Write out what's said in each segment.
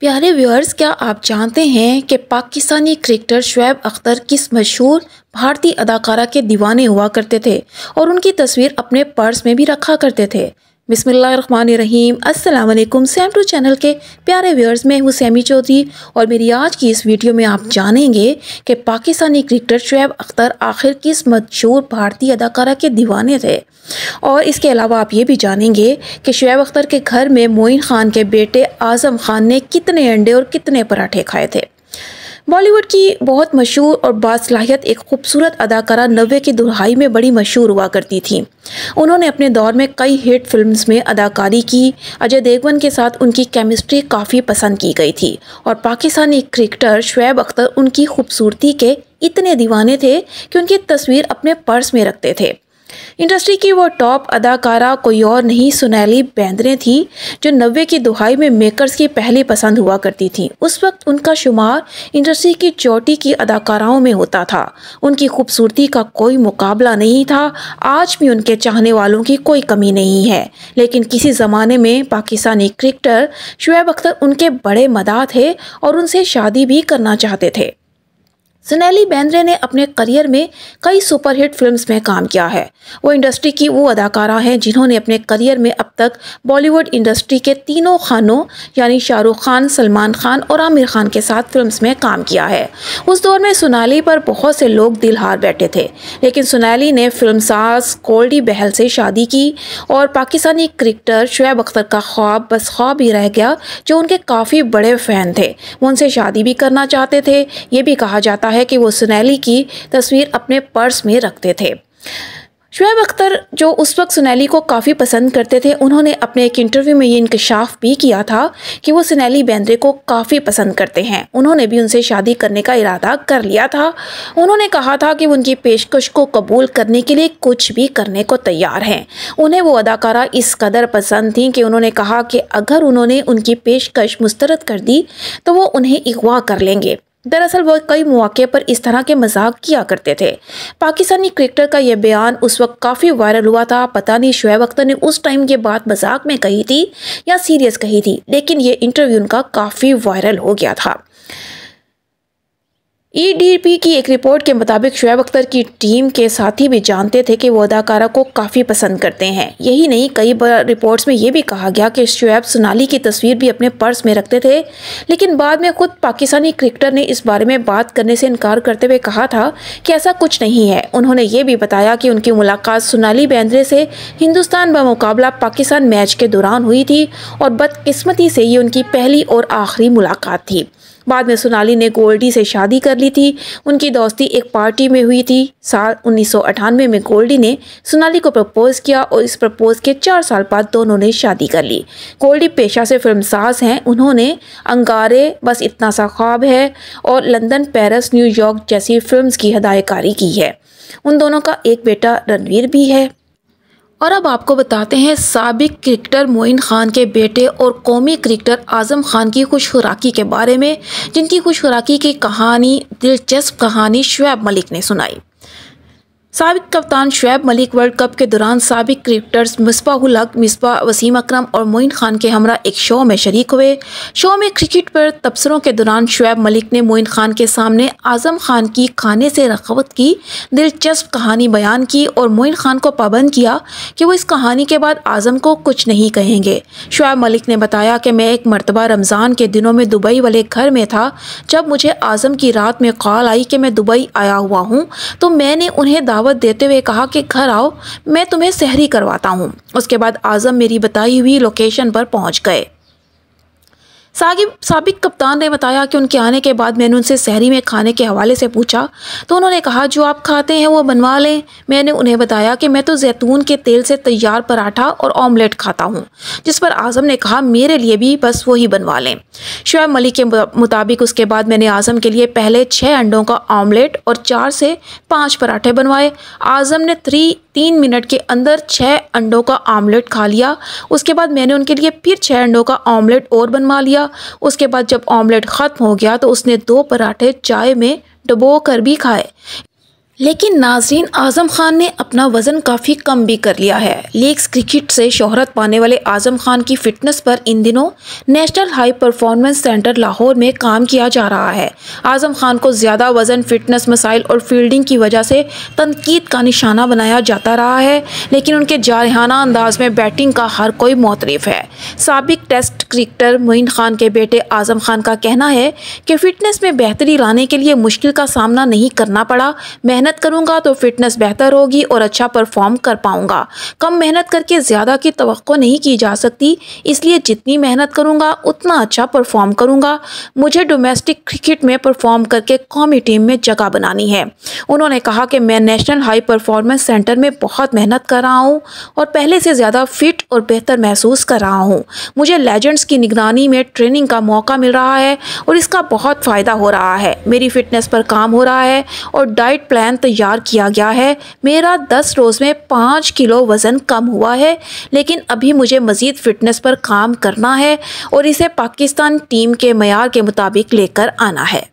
प्यारे व्यूअर्स क्या आप जानते हैं कि पाकिस्तानी क्रिकेटर शुएब अख्तर किस मशहूर भारतीय अदाकारा के दीवाने हुआ करते थे और उनकी तस्वीर अपने पर्स में भी रखा करते थे बिसमीम अल्लाम सैम टू चैनल के प्यारे व्यूअर्स मैं हूँ सैमी चौधरी और मेरी आज की इस वीडियो में आप जानेंगे कि पाकिस्तानी क्रिकेटर शुएब अख्तर आखिर किस मशहूर भारतीय अदाकारा के दीवाने थे और इसके अलावा आप ये भी जानेंगे कि शुएब अख्तर के घर में मोइन खान के बेटे आज़म खान ने कितने अंडे और कितने पराठे खाए थे बॉलीवुड की बहुत मशहूर और बासलाहियत एक खूबसूरत अदाकारा नब्बे की दुहाई में बड़ी मशहूर हुआ करती थी उन्होंने अपने दौर में कई हिट फिल्म्स में अदाकारी की अजय देवगन के साथ उनकी केमिस्ट्री काफ़ी पसंद की गई थी और पाकिस्तानी क्रिकेटर शुएब अख्तर उनकी खूबसूरती के इतने दीवाने थे कि उनकी तस्वीर अपने पर्स में रखते थे इंडस्ट्री की वो टॉप अदाकारा कोई और नहीं सुनैली बेंद्रे थी जो नब्बे की दुहाई में मेकर्स की पहली पसंद हुआ करती थी उस वक्त उनका शुमार इंडस्ट्री की चोटी की अदाकाराओं में होता था उनकी खूबसूरती का कोई मुकाबला नहीं था आज भी उनके चाहने वालों की कोई कमी नहीं है लेकिन किसी ज़माने में पाकिस्तानी क्रिकेटर शुएब अख्तर उनके बड़े मदा थे और उनसे शादी भी करना चाहते थे सुनैली बेंद्रे ने अपने करियर में कई सुपरहिट फिल्म्स में काम किया है वो इंडस्ट्री की वो अदाकारा हैं जिन्होंने अपने करियर में अब तक बॉलीवुड इंडस्ट्री के तीनों खानों यानी शाहरुख खान सलमान खान और आमिर खान के साथ फिल्म्स में काम किया है उस दौर में सोनाली पर बहुत से लोग दिल हार बैठे थे लेकिन सुनैली ने फिल्म साज कोल्डी बहल से शादी की और पाकिस्तानी क्रिकेटर शुएब अख्तर का ख्वाब बस ख्वाब ही रह गया जो उनके काफ़ी बड़े फ़ैन थे वो उनसे शादी भी करना चाहते थे ये भी कहा जाता है है कि वो सुनैली की तस्वीर अपने पर्स में रखते थे शुएब अख्तर जो उस वक्त सुनैली को काफ़ी पसंद करते थे उन्होंने अपने एक इंटरव्यू में ये इंकशाफ भी किया था कि वो सुनैली बेंद्रे को काफ़ी पसंद करते हैं उन्होंने भी उनसे शादी करने का इरादा कर लिया था उन्होंने कहा था कि उनकी पेशकश को कबूल करने के लिए कुछ भी करने को तैयार हैं उन्हें वो अदाकारा इस कदर पसंद थी कि उन्होंने कहा कि अगर उन्होंने उनकी पेशकश मुस्तरद कर दी तो वो उन्हें अगवा कर लेंगे दरअसल वह कई मौके पर इस तरह के मजाक किया करते थे पाकिस्तानी क्रिकेटर का यह बयान उस वक्त काफ़ी वायरल हुआ था पता नहीं शुएब अख्तर ने उस टाइम ये बात मजाक में कही थी या सीरियस कही थी लेकिन ये इंटरव्यू उनका काफ़ी वायरल हो गया था ईडीपी e की एक रिपोर्ट के मुताबिक शुएब अख्तर की टीम के साथी भी जानते थे कि वो अदाकारा को काफ़ी पसंद करते हैं यही नहीं कई बार रिपोर्ट्स में ये भी कहा गया कि शुएब सोनाली की तस्वीर भी अपने पर्स में रखते थे लेकिन बाद में खुद पाकिस्तानी क्रिकेटर ने इस बारे में बात करने से इनकार करते हुए कहा था कि ऐसा कुछ नहीं है उन्होंने ये भी बताया कि उनकी मुलाकात सोनाली बेंद्रे से हिंदुस्तान मुकाबला पाकिस्तान मैच के दौरान हुई थी और बदकस्मती से ये उनकी पहली और आखिरी मुलाकात थी बाद में सोनाली ने गोल्डी से शादी कर ली थी उनकी दोस्ती एक पार्टी में हुई थी साल उन्नीस में गोल्डी ने सोनाली को प्रपोज़ किया और इस प्रपोज़ के चार साल बाद दोनों ने शादी कर ली गोल्डी पेशा से फिल्म साज हैं उन्होंने अंगारे बस इतना सा ख्वाब है और लंदन पेरिस न्यूयॉर्क जैसी फिल्म की हदायकारी की है उन दोनों का एक बेटा रणवीर भी है और अब आपको बताते हैं सबक क्रिकेटर मोइन खान के बेटे और कौमी क्रिकेटर आज़म खान की खुशखुराकी के बारे में जिनकी खुशखुराकी की कहानी दिलचस्प कहानी शुएब मलिक ने सुनाई सबक कप्तान शुएब मलिक वर्ल्ड कप के दौरान सबक क्रिकेटर्स मिसबाहुल हक मिसबा वसीम अकरम और मोइन खान के हमरा एक शो में शरीक हुए शो में क्रिकेट पर तबसरों के दौरान शुएब मलिक ने मोइन खान के सामने आज़म खान की खाने से रखवत की दिलचस्प कहानी बयान की और मोइन खान को पाबंद किया कि वो इस कहानी के बाद आज़म को कुछ नहीं कहेंगे शुएब मलिक ने बताया कि मैं एक मरतबा रमज़ान के दिनों में दुबई वाले घर में था जब मुझे आज़म की रात में कॉल आई कि मैं दुबई आया हुआ हूँ तो मैंने उन्हें दावा दावत देते हुए कहा कि घर आओ मैं तुम्हें सहरी करवाता हूँ उसके बाद आज़म मेरी बताई हुई लोकेशन पर पहुँच गए सागिब सबक कप्तान ने बताया कि उनके आने के बाद मैंने उनसे शहरी में खाने के हवाले से पूछा तो उन्होंने कहा जो आप खाते हैं वो बनवा लें मैंने उन्हें बताया कि मैं तो जैतून के तेल से तैयार पराठा और ऑमलेट खाता हूँ जिस पर आज़म ने कहा मेरे लिए भी बस वही बनवा लें शुएब मलिक के मुताबिक उसके बाद मैंने आज़म के लिए पहले छः अंडों का ऑमलेट और चार से पाँच पराठे बनवाए आज़म ने थ्री तीन मिनट के अंदर छः अंडों का ऑमलेट खा लिया उसके बाद मैंने उनके लिए फिर छः अंडों का ऑमलेट और बनवा लिया लिया उसके बाद जब ऑमलेट ख़त्म हो गया तो उसने दो पराठे चाय में डबो कर भी खाए लेकिन नाजरीन आज़म खान ने अपना वज़न काफ़ी कम भी कर लिया है लीग क्रिकेट से शोहरत पाने वाले आज़म खान की फ़िटनेस पर इन दिनों national high performance centre Lahore में काम किया जा रहा है आज़म खान को ज़्यादा वज़न फ़िटनेस मसाइल और फील्डिंग की वजह से तनकीद का निशाना बनाया जाता रहा है लेकिन उनके जारहाना अंदाज में बैटिंग का हर कोई मोतरफ है सबक टेस्ट क्रिकेटर मोइन खान के बेटे आज़म खान का कहना है कि फ़िटनेस में बेहतरी लाने के लिए मुश्किल का सामना नहीं करना पड़ा मेहनत मेहनत करूंगा तो फिटनेस बेहतर होगी और अच्छा परफॉर्म कर पाऊंगा कम मेहनत करके ज़्यादा की तो नहीं की जा सकती इसलिए जितनी मेहनत करूंगा उतना अच्छा परफॉर्म करूंगा मुझे डोमेस्टिक क्रिकेट में परफॉर्म करके कौमी टीम में जगह बनानी है उन्होंने कहा कि मैं नेशनल हाई परफॉर्मेंस सेंटर में बहुत मेहनत कर रहा हूँ और पहले से ज़्यादा फिट और बेहतर महसूस कर रहा हूँ मुझे लेजेंड्स की निगरानी में ट्रेनिंग का मौका मिल रहा है और इसका बहुत फ़ायदा हो रहा है मेरी फिटनेस पर काम हो रहा है और डाइट प्लान प्लान तैयार किया गया है मेरा दस रोज़ में पाँच किलो वज़न कम हुआ है लेकिन अभी मुझे मज़ीद फ़िटनेस पर काम करना है और इसे पाकिस्तान टीम के मैार के मुताबिक लेकर आना है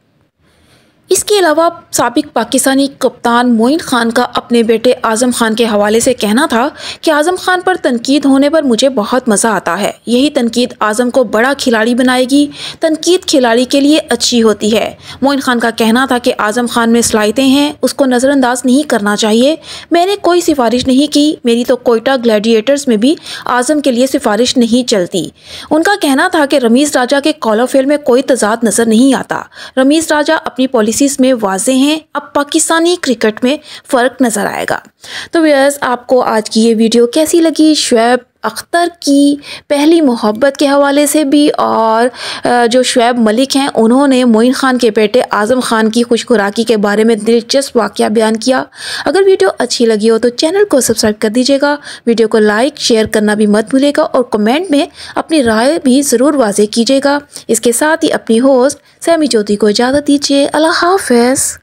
इसके अलावा सबक पाकिस्तानी कप्तान मोइन खान का अपने बेटे आज़म खान के हवाले से कहना था कि आज़म खान पर तनकीद होने पर मुझे बहुत मज़ा आता है यही तनकीद आज़म को बड़ा खिलाड़ी बनाएगी तनकीद खिलाड़ी के लिए अच्छी होती है मोइन खान का कहना था कि आज़म खान में सलाहितें हैं उसको नज़रअंदाज नहीं करना चाहिए मैंने कोई सिफारिश नहीं की मेरी तो कोयटा ग्लैडिएटर्स में भी आज़म के लिए सिफारिश नहीं चलती उनका कहना था कि रमीज़ राजा के कॉलोफेल में कोई तजाद नज़र नहीं आता रमीज़ राजा अपनी पॉलिसी सीरीज़ में वाजे हैं अब पाकिस्तानी क्रिकेट में फ़र्क नज़र आएगा तो व्यर्स आपको आज की ये वीडियो कैसी लगी शुएब अख्तर की पहली मोहब्बत के हवाले से भी और जो शुएब मलिक हैं उन्होंने मोइन ख़ान के बेटे आज़म ख़ान की खुश खुराकी के बारे में दिलचस्प वाक़ बयान किया अगर वीडियो अच्छी लगी हो तो चैनल को सब्सक्राइब कर दीजिएगा वीडियो को लाइक शेयर करना भी मत भूलेगा और कमेंट में अपनी राय भी ज़रूर वाजे कीजिएगा इसके साथ ही अपनी होस्ट सैमी ज्योति को इजाज़त दीजिए अल्लाह हाफ